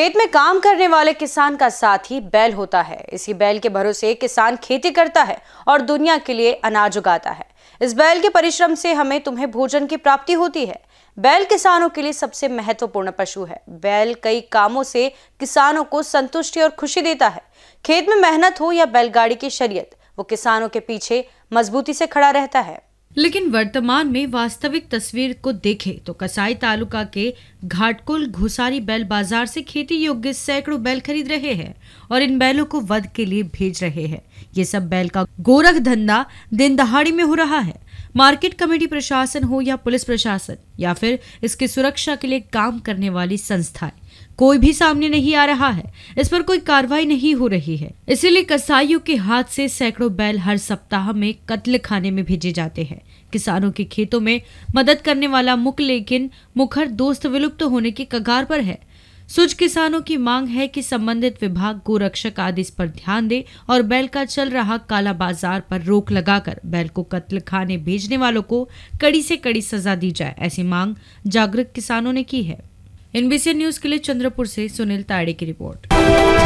खेत में काम करने वाले किसान का साथ ही बैल होता है इसी बैल के भरोसे किसान खेती करता है और दुनिया के लिए अनाज उगाता है इस बैल के परिश्रम से हमें तुम्हें भोजन की प्राप्ति होती है बैल किसानों के लिए सबसे महत्वपूर्ण पशु है बैल कई कामों से किसानों को संतुष्टि और खुशी देता है खेत में मेहनत हो या बैलगाड़ी की शरीय वो किसानों के पीछे मजबूती से खड़ा रहता है लेकिन वर्तमान में वास्तविक तस्वीर को देखें तो कसाई तालुका के घाटकुल घुसारी बैल बाजार से खेती योग्य सैकड़ों बैल खरीद रहे हैं और इन बैलों को वध के लिए भेज रहे हैं ये सब बैल का गोरख धंधा दिन दहाड़ी में हो रहा है मार्केट कमेटी प्रशासन हो या पुलिस प्रशासन या फिर इसके सुरक्षा के लिए काम करने वाली संस्थाएं कोई भी सामने नहीं आ रहा है इस पर कोई कार्रवाई नहीं हो रही है इसीलिए कसाईयों के हाथ से सैकड़ों बैल हर सप्ताह में कत्ल खाने में भेजे जाते हैं किसानों के खेतों में मदद करने वाला मुख लेकिन मुखर दोस्त विलुप्त तो होने के कगार पर है सुज किसानों की मांग है कि संबंधित विभाग गोरक्षक आदि पर ध्यान दे और बैल का चल रहा काला बाजार पर रोक लगाकर बैल को कत्ल खाने भेजने वालों को कड़ी से कड़ी सजा दी जाए ऐसी मांग जागरूक किसानों ने की है एनबीसी न्यूज के लिए चंद्रपुर से सुनील ताड़े की रिपोर्ट